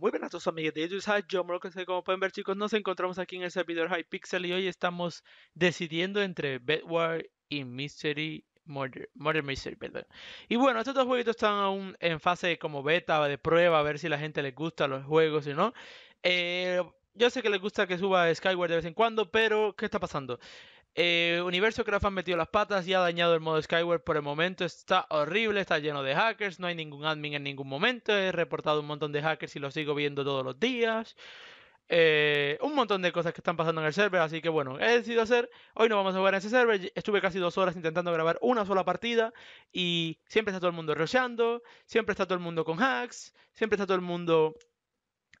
muy buenas a todos amigos de YouTube, yo sé como pueden ver chicos, nos encontramos aquí en el servidor Hypixel y hoy estamos decidiendo entre Bedwar y Mystery Murder, Murder Mystery, Y bueno, estos dos jueguitos están aún en fase como beta, de prueba, a ver si la gente les gusta los juegos y no. Eh, yo sé que les gusta que suba Skyward de vez en cuando, pero ¿qué está pasando? Eh, Universo Craft han metido las patas y ha dañado el modo Skyward por el momento. Está horrible, está lleno de hackers, no hay ningún admin en ningún momento. He reportado un montón de hackers y lo sigo viendo todos los días. Eh, un montón de cosas que están pasando en el server, así que bueno, he decidido hacer. Hoy no vamos a jugar en ese server. Estuve casi dos horas intentando grabar una sola partida y siempre está todo el mundo rollando, siempre está todo el mundo con hacks, siempre está todo el mundo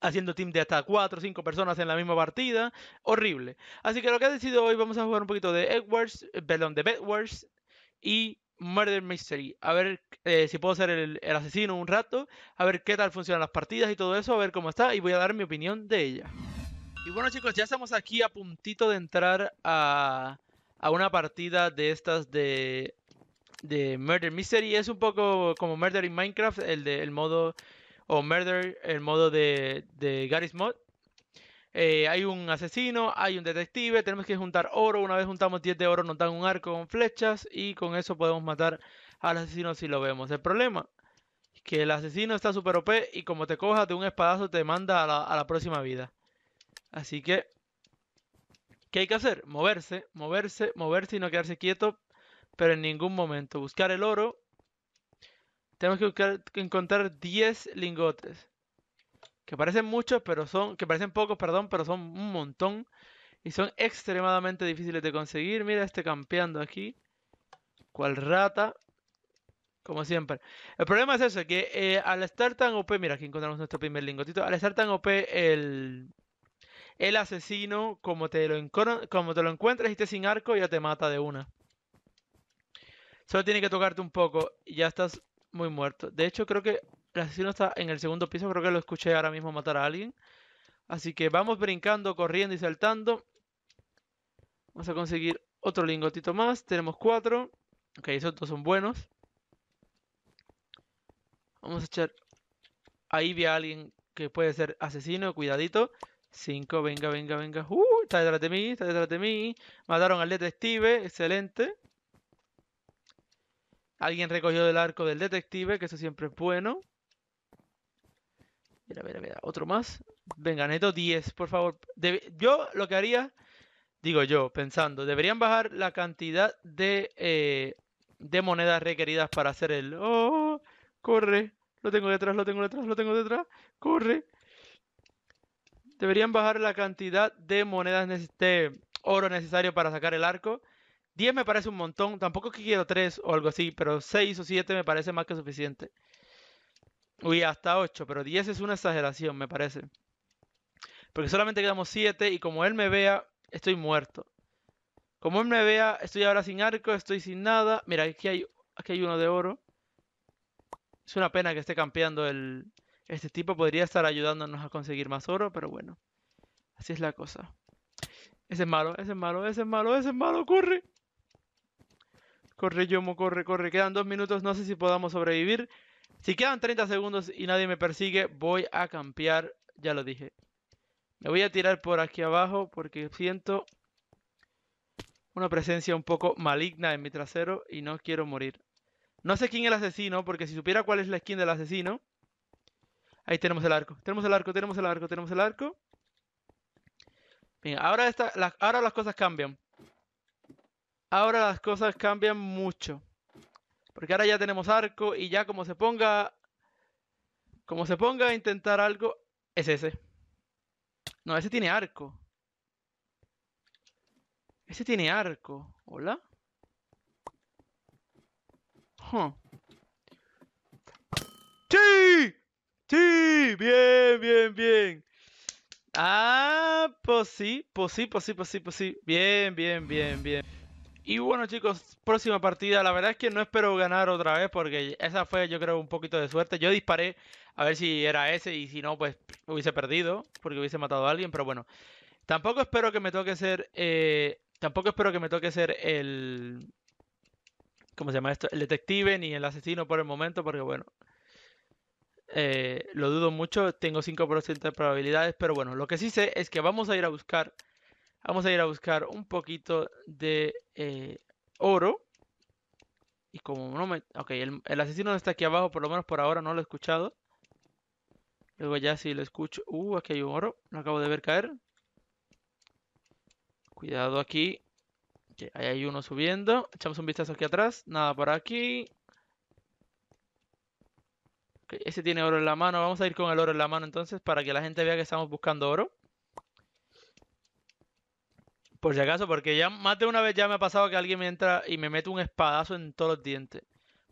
haciendo team de hasta 4 o 5 personas en la misma partida. Horrible. Así que lo que he decidido hoy, vamos a jugar un poquito de Edwards, eh, perdón, de Bedwars y Murder Mystery. A ver eh, si puedo ser el, asesino un rato, a ver qué tal funcionan las partidas y todo eso, a ver cómo está y voy a dar mi opinión de ella. Y bueno chicos, ya estamos aquí a puntito de entrar a, a una partida de estas de, de Murder Mystery. Es un poco como Murder in Minecraft, el, de, el modo o Murder, el modo de, de Garry's Mod. Eh, hay un asesino, hay un detective, tenemos que juntar oro. Una vez juntamos 10 de oro, nos dan un arco con flechas y con eso podemos matar al asesino si lo vemos. El problema es que el asesino está super OP y como te cojas de un espadazo te manda a la, a la próxima vida. Así que, ¿qué hay que hacer? Moverse, moverse, moverse y no quedarse quieto, pero en ningún momento. Buscar el oro tenemos que encontrar 10 lingotes. Que parecen muchos, pero son. Que parecen pocos, perdón, pero son un montón. Y son extremadamente difíciles de conseguir. Mira este campeando aquí. Cual rata. Como siempre. El problema es eso, que eh, al estar tan OP, mira, aquí encontramos nuestro primer lingotito. Al estar tan OP el, el asesino, como te, lo como te lo encuentras y te sin arco, ya te mata de una. Solo tiene que tocarte un poco y ya estás muy muerto. De hecho, creo que el asesino está en el segundo piso. Creo que lo escuché ahora mismo matar a alguien. Así que vamos brincando, corriendo y saltando. Vamos a conseguir otro lingotito más. Tenemos cuatro. Ok, esos dos son buenos. Vamos a echar... Ahí vi a alguien que puede ser asesino. Cuidadito. Cinco, venga, venga, venga. Uh, está detrás de mí, está detrás de mí. Mataron al detective. Excelente. Alguien recogió el arco del detective, que eso siempre es bueno. Mira, mira, mira, otro más. Venga, neto 10, por favor. yo lo que haría, digo yo, pensando, deberían bajar la cantidad de, eh, de monedas requeridas para hacer el... ¡Oh! ¡Corre! Lo tengo detrás, lo tengo detrás, lo tengo detrás. ¡Corre! Deberían bajar la cantidad de monedas, de oro necesario para sacar el arco 10 me parece un montón. Tampoco que quiero 3 o algo así, pero 6 o 7 me parece más que suficiente. Uy, hasta 8, pero 10 es una exageración, me parece. Porque solamente quedamos 7 y como él me vea, estoy muerto. Como él me vea, estoy ahora sin arco, estoy sin nada. Mira, aquí hay, aquí hay uno de oro. Es una pena que esté campeando el... Este tipo podría estar ayudándonos a conseguir más oro, pero bueno. Así es la cosa. Ese es malo, ese es malo, ese es malo, ese es malo, corre. Corre, Yomo, corre, corre. Quedan dos minutos, no sé si podamos sobrevivir. Si quedan 30 segundos y nadie me persigue, voy a campear. Ya lo dije. Me voy a tirar por aquí abajo porque siento una presencia un poco maligna en mi trasero y no quiero morir. No sé quién es el asesino, porque si supiera cuál es la skin del asesino... Ahí tenemos el arco, tenemos el arco, tenemos el arco, tenemos el arco. Bien, ahora, ahora las cosas cambian ahora las cosas cambian mucho. Porque ahora ya tenemos arco y ya como se ponga. Como se ponga a intentar algo, es ese. No, ese tiene arco. Ese tiene arco. ¿Hola? ¡Sí! ¡Sí! ¡Bien, bien, bien! Ah, pues sí, pues sí, pues sí, pues sí, pues sí. Bien, bien, bien, bien. Y bueno chicos, próxima partida. La verdad es que no espero ganar otra vez porque esa fue yo creo un poquito de suerte. Yo disparé a ver si era ese y si no pues hubiese perdido porque hubiese matado a alguien. Pero bueno, tampoco espero que me toque ser... Eh, tampoco espero que me toque ser el... ¿Cómo se llama esto? El detective ni el asesino por el momento porque bueno... Eh, lo dudo mucho, tengo 5% de probabilidades, pero bueno, lo que sí sé es que vamos a ir a buscar Vamos a ir a buscar un poquito de eh, oro. Y como no me... Ok, el, asesino no está aquí abajo, por lo menos por ahora no lo he escuchado. Luego ya si lo escucho... Uh, aquí hay un oro. Lo acabo de ver caer. Cuidado aquí. ahí hay uno subiendo. Echamos un vistazo aquí atrás. Nada por aquí. ese tiene oro en la mano. Vamos a ir con el oro en la mano entonces para que la gente vea que estamos buscando oro. Por si acaso, porque ya más de una vez ya me ha pasado que alguien me entra y me mete un espadazo en todos los dientes.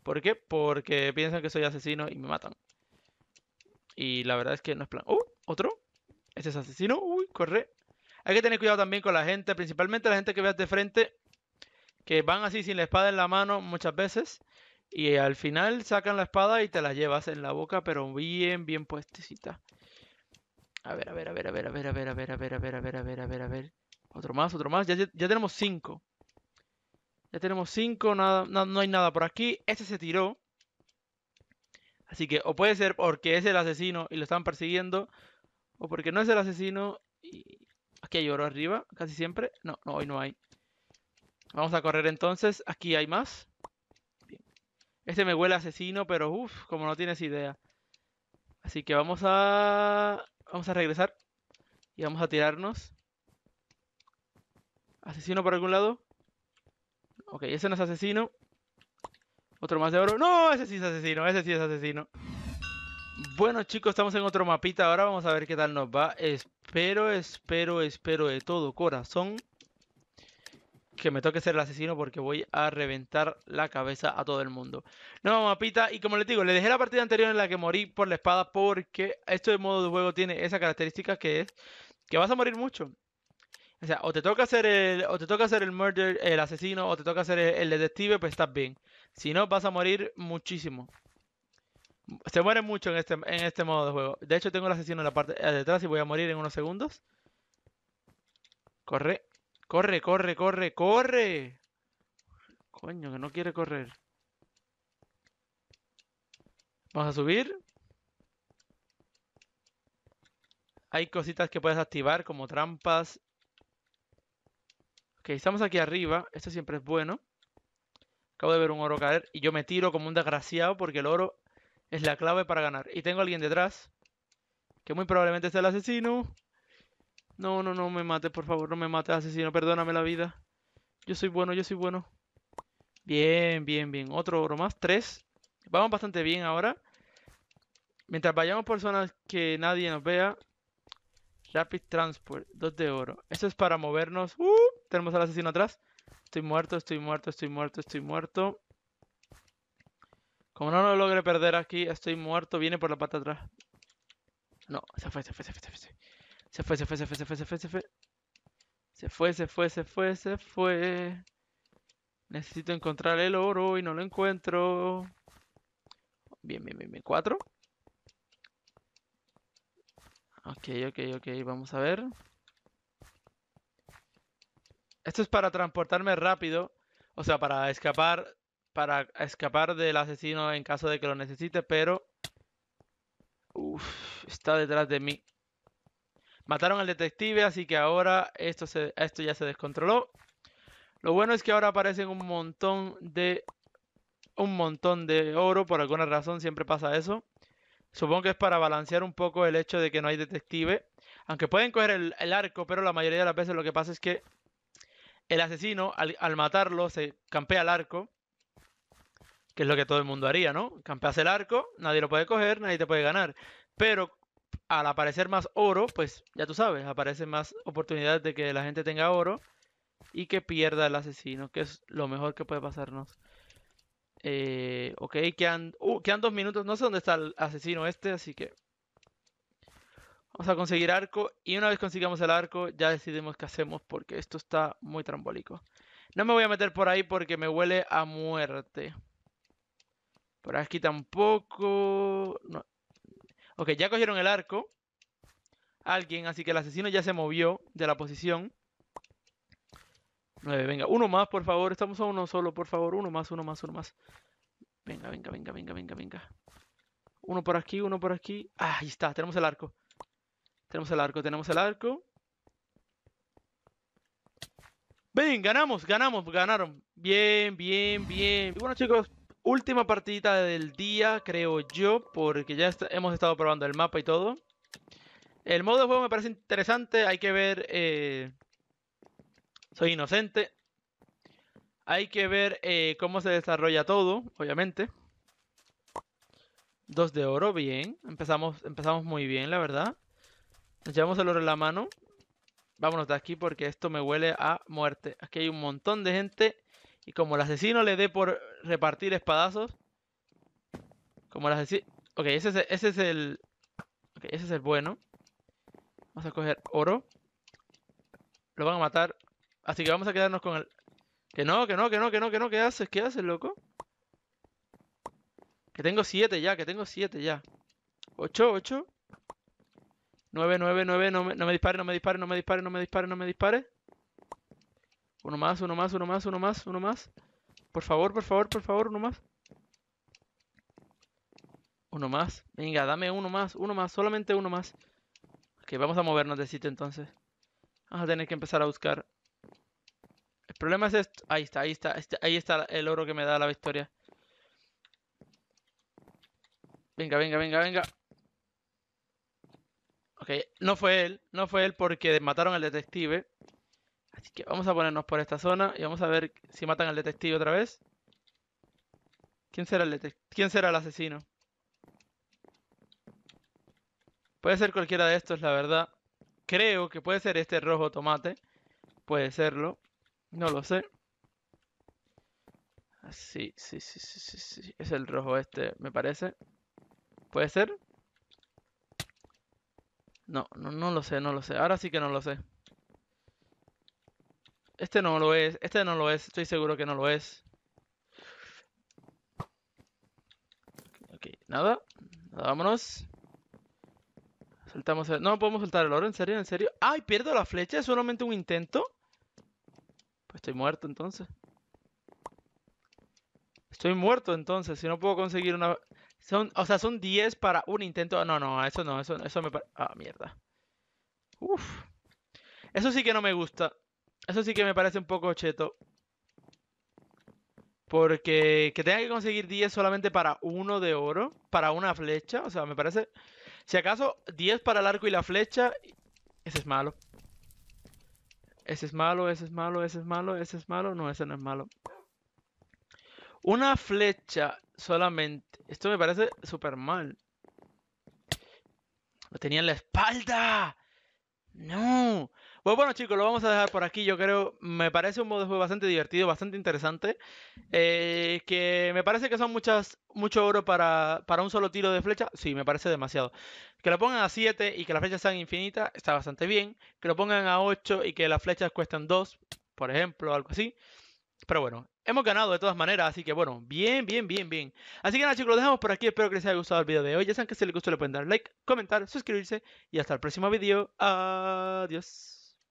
¿Por qué? Porque piensan que soy asesino y me matan. Y la verdad es que no es plan. ¡Uh! ¿Otro? Ese es asesino. ¡Uy! Corre. Hay que tener cuidado también con la gente, principalmente la gente que veas de frente, que van así sin la espada en la mano muchas veces. Y al final sacan la espada y te la llevas en la boca, pero bien, bien puestecita. A ver, a ver, a ver, a ver, a ver, a ver, a ver, a ver, a ver, a ver, a ver, a ver, a ver. Otro más, otro más. Ya, tenemos cinco. Ya tenemos cinco, nada, no, hay nada por aquí. Este se tiró. Así que o puede ser porque es el asesino y lo están persiguiendo, o porque no es el asesino y... Aquí hay oro arriba, casi siempre. No, no, hoy no hay. Vamos a correr entonces. Aquí hay más. Este me huele asesino, pero uff, como no tienes idea. Así que vamos a... Vamos a regresar. Y vamos a tirarnos. Asesino por algún lado. Ok, ese no es asesino. Otro más de oro. No, ese sí es asesino, ese sí es asesino. Bueno chicos, estamos en otro mapita. Ahora vamos a ver qué tal nos va. Espero, espero, espero de todo corazón que me toque ser el asesino porque voy a reventar la cabeza a todo el mundo. Nueva mapita y como les digo, le dejé la partida anterior en la que morí por la espada porque esto de modo de juego tiene esa característica que es que vas a morir mucho. O sea, o te toca hacer el, o te toca el murder, el asesino, o te toca hacer el, detective, pues estás bien. Si no, vas a morir muchísimo. Se muere mucho en este, en este modo de juego. De hecho, tengo el asesino en la parte eh, de atrás y voy a morir en unos segundos. Corre, corre, corre, corre, corre. Coño, que no quiere correr. Vamos a subir. Hay cositas que puedes activar como trampas estamos aquí arriba. Esto siempre es bueno. Acabo de ver un oro caer y yo me tiro como un desgraciado porque el oro es la clave para ganar. Y tengo a alguien detrás que muy probablemente sea el asesino. No, no, no me mates, por favor, no me mates, asesino. Perdóname la vida. Yo soy bueno, yo soy bueno. Bien, bien, bien. Otro oro más. Tres. Vamos bastante bien ahora. Mientras vayamos por zonas que nadie nos vea. Rapid Transport. Dos de oro. Esto es para movernos. ¡Uh! Tenemos al asesino atrás. Estoy muerto, estoy muerto, estoy muerto, estoy muerto. Como no lo logre perder aquí, estoy muerto. Viene por la pata atrás. No, se fue, se fue, se fue, se fue. Se fue, se fue, se fue, se fue, se fue, se fue. Se fue, se fue, se fue, Necesito encontrar el oro y no lo encuentro. Bien, bien, bien, bien. Cuatro. Ok, ok, ok. Vamos a ver. Esto es para transportarme rápido, o sea, para escapar, para escapar del asesino en caso de que lo necesite, pero... Uf, está detrás de mí. Mataron al detective, así que ahora esto, se, esto ya se descontroló. Lo bueno es que ahora aparecen un montón de... Un montón de oro, por alguna razón siempre pasa eso. Supongo que es para balancear un poco el hecho de que no hay detective. Aunque pueden coger el, el arco, pero la mayoría de las veces lo que pasa es que el asesino, al, matarlo, se campea el arco, que es lo que todo el mundo haría, ¿no? Campeas el arco, nadie lo puede coger, nadie te puede ganar. Pero al aparecer más oro, pues ya tú sabes, aparecen más oportunidades de que la gente tenga oro y que pierda el asesino, que es lo mejor que puede pasarnos. Eh, ok, quedan, uh, quedan dos minutos, no sé dónde está el asesino este, así que Vamos a conseguir arco y una vez consigamos el arco ya decidimos qué hacemos porque esto está muy trambólico. No me voy a meter por ahí porque me huele a muerte. Por aquí tampoco... Ok, ya cogieron el arco. Alguien, así que el asesino ya se movió de la posición. 9, venga. Uno más, por favor. Estamos a uno solo, por favor. Uno más, uno más, uno más. Venga, venga, venga, venga, venga, venga. Uno por aquí, uno por aquí. Ah, ahí está, tenemos el arco. Tenemos el arco, tenemos el arco. Ven, ganamos, ganamos, ganaron. Bien, bien, bien. bueno chicos, última partida del día, creo yo, porque ya hemos estado probando el mapa y todo. El modo de juego me parece interesante, hay que ver... Eh, soy inocente. Hay que ver eh, cómo se desarrolla todo, obviamente. Dos de oro, bien. Empezamos, empezamos muy bien, la verdad echamos el oro en la mano. Vámonos de aquí porque esto me huele a muerte. Aquí hay un montón de gente. Y como el asesino le dé por repartir espadazos. Como el asesino... Ok, ese es, ese es el... Ok, ese es el bueno. Vamos a coger oro. Lo van a matar. Así que vamos a quedarnos con el... Que no, que no, que no, que no, que no. ¿Qué haces? ¿Qué haces, loco? Que tengo siete ya, que tengo siete ya. ¿Ocho, ocho? 9, 9, 9, no me, dispare, no me dispare, no me dispare, no me dispare, no me dispare. Uno más, uno más, uno más, uno más, uno más. Por favor, por favor, por favor, uno más. Uno más. Venga, dame uno más, uno más, solamente uno más. Ok, vamos a movernos de sitio entonces. Vamos a tener que empezar a buscar. El problema es esto. Ahí está, ahí está, este, ahí está el oro que me da la victoria. Venga, venga, venga, venga no fue él, no fue él porque mataron al detective. Así que vamos a ponernos por esta zona y vamos a ver si matan al detective otra vez. ¿Quién será el, asesino? Puede ser cualquiera de estos, la verdad. Creo que puede ser este rojo tomate. Puede serlo. No lo sé. Así, ah, sí, sí, sí, sí, sí. Es el rojo este, me parece. ¿Puede ser? No, no, lo sé, no lo sé. Ahora sí que no lo sé. Este no lo es, este no lo es, estoy seguro que no lo es. Ok, nada. nada vámonos. Saltamos el... No, podemos soltar el oro, ¿en serio? ¿En serio? ¡Ay, pierdo la flecha! ¿Es solamente un intento? Pues estoy muerto entonces. Estoy muerto entonces, si no puedo conseguir una o sea, son 10 para un intento. No, no, eso no, eso, eso me Ah, mierda. Uf. Eso sí que no me gusta. Eso sí que me parece un poco cheto. Porque que tenga que conseguir 10 solamente para uno de oro, para una flecha, o sea, me parece... Si acaso 10 para el arco y la flecha, ese es malo. Ese es malo, ese es malo, ese es malo, ese es malo, no, ese no es malo. Una flecha solamente. Esto me parece súper mal. Lo tenía en la espalda. No. Pues bueno, chicos, lo vamos a dejar por aquí. Yo creo, me parece un modo de juego bastante divertido, bastante interesante. Eh, que me parece que son muchas, mucho oro para, para, un solo tiro de flecha. Sí, me parece demasiado. Que lo pongan a 7 y que las flechas sean infinitas, está bastante bien. Que lo pongan a 8 y que las flechas cuestan 2, por ejemplo, algo así. Pero bueno, Hemos ganado de todas maneras, así que bueno, bien, bien, bien, bien. Así que nada chicos, lo dejamos por aquí, espero que les haya gustado el video de hoy. Ya saben que si les gustó le pueden dar like, comentar, suscribirse y hasta el próximo video. Adiós.